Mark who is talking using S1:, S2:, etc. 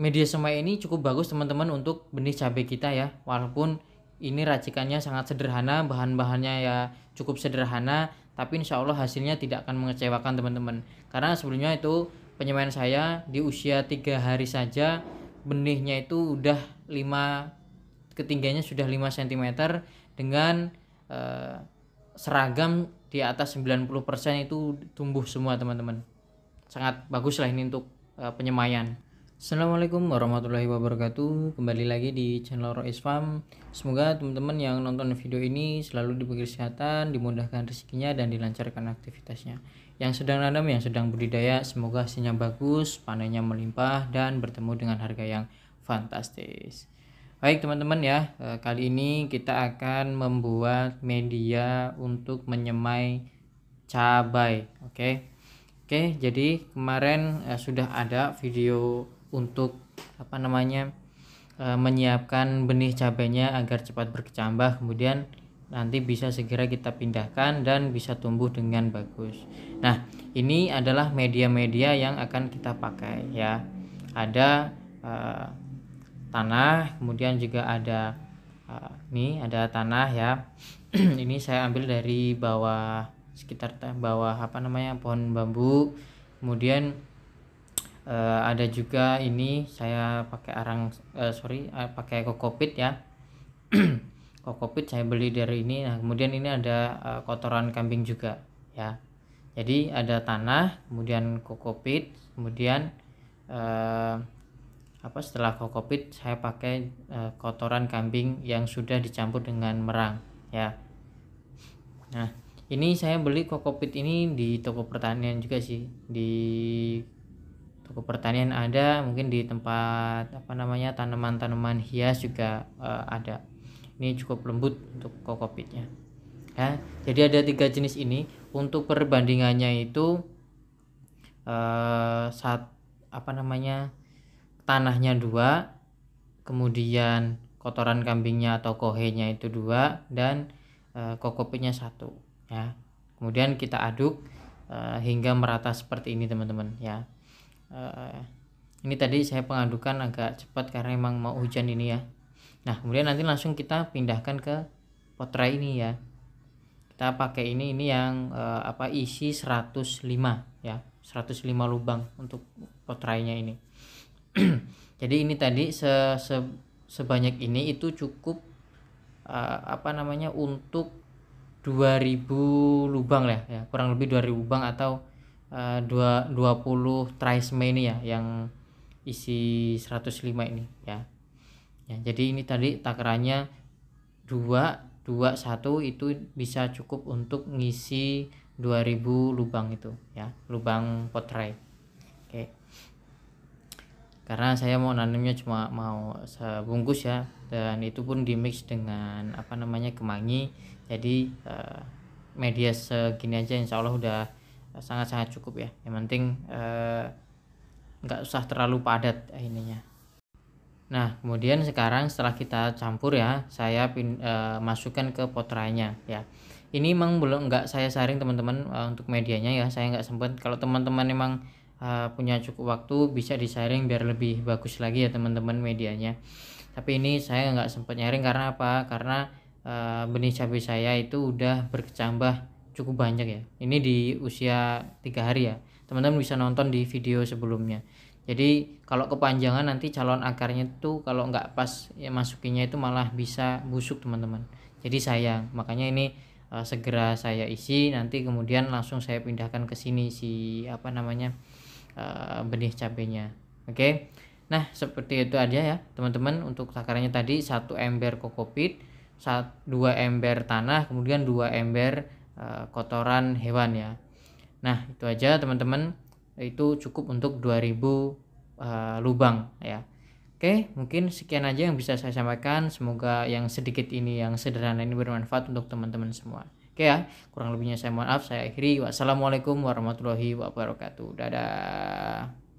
S1: media semai ini cukup bagus teman-teman untuk benih cabai kita ya walaupun ini racikannya sangat sederhana bahan-bahannya ya cukup sederhana tapi insya Allah hasilnya tidak akan mengecewakan teman-teman karena sebelumnya itu penyemaian saya di usia tiga hari saja benihnya itu udah 5 ketinggiannya sudah 5 cm dengan eh, seragam di atas 90% itu tumbuh semua teman-teman sangat bagus lah ini untuk eh, penyemaian Assalamualaikum warahmatullahi wabarakatuh Kembali lagi di channel Rois Farm Semoga teman-teman yang nonton video ini selalu diberi kesehatan, dimudahkan rezekinya, dan dilancarkan aktivitasnya Yang sedang nanam, yang sedang budidaya, semoga hasilnya bagus, panennya melimpah, dan bertemu dengan harga yang fantastis Baik teman-teman ya, e, kali ini kita akan membuat media untuk menyemai cabai Oke Oke, jadi kemarin eh, sudah ada video untuk apa namanya e, menyiapkan benih cabenya agar cepat berkecambah kemudian nanti bisa segera kita pindahkan dan bisa tumbuh dengan bagus. Nah, ini adalah media-media yang akan kita pakai ya. Ada e, tanah, kemudian juga ada e, ini ada tanah ya. ini saya ambil dari bawah sekitar bawah apa namanya pohon bambu. Kemudian uh, ada juga ini saya pakai arang uh, sorry uh, pakai kokopit ya kokopit saya beli dari ini nah kemudian ini ada uh, kotoran kambing juga ya jadi ada tanah kemudian kokopit kemudian uh, apa setelah kokopit saya pakai uh, kotoran kambing yang sudah dicampur dengan merang ya nah ini saya beli kokopit ini di toko pertanian juga sih di toko pertanian ada mungkin di tempat apa namanya tanaman-tanaman hias juga uh, ada ini cukup lembut untuk kokopitnya ya jadi ada tiga jenis ini untuk perbandingannya itu uh, eh, saat apa namanya tanahnya dua kemudian kotoran kambingnya atau kohenya itu dua dan eh, kokopitnya satu ya kemudian kita aduk hingga merata seperti ini teman-teman ya uh, ini tadi saya pengadukan agak cepat karena emang mau hujan ini ya nah kemudian nanti langsung kita pindahkan ke potra ini ya kita pakai ini ini yang uh, apa isi 105 ya 105 lubang untuk potrainya ini jadi ini tadi se, se sebanyak ini itu cukup uh, apa namanya untuk 2000 lubang lah ya kurang lebih 2000 lubang atau Eh, dua dua puluh trisme ini ya yang isi 105 ini ya ya jadi ini tadi takarannya dua dua satu itu bisa cukup untuk ngisi 2000 lubang itu ya lubang potray oke karena saya mau nanamnya cuma mau sebungkus ya dan itu pun di mix dengan apa namanya kemangi jadi uh, media segini aja insyaallah udah sangat-sangat cukup ya yang penting eh, usah terlalu padat ininya nah kemudian sekarang setelah kita campur ya saya pin, eh, masukkan ke potranya ya ini memang belum nggak saya saring teman-teman eh, untuk medianya ya saya nggak sempat kalau teman-teman memang uh, punya cukup waktu bisa disaring biar lebih bagus lagi ya teman-teman medianya tapi ini saya nggak sempat nyaring karena apa karena uh, benih cabai saya itu udah berkecambah cukup banyak ya ini di usia tiga hari ya teman-teman bisa nonton di video sebelumnya jadi kalau kepanjangan nanti calon akarnya itu kalau nggak pas ya masukinya itu malah bisa busuk teman-teman jadi sayang makanya ini uh, segera saya isi nanti kemudian langsung saya pindahkan ke sini si apa namanya uh, benih cabenya oke okay? Nah, seperti itu aja ya, teman-teman. Untuk takarannya tadi satu ember kokopit, 2 ember tanah, kemudian dua ember Eh, kotoran hewan ya. Nah, itu aja teman-teman. Itu cukup untuk 2000 uh, eh, lubang ya. Oke, mungkin sekian aja yang bisa saya sampaikan. Semoga yang sedikit ini yang sederhana ini bermanfaat untuk teman-teman semua. Oke ya, kurang lebihnya saya mohon maaf. Saya akhiri. Wassalamualaikum warahmatullahi wabarakatuh. Dadah.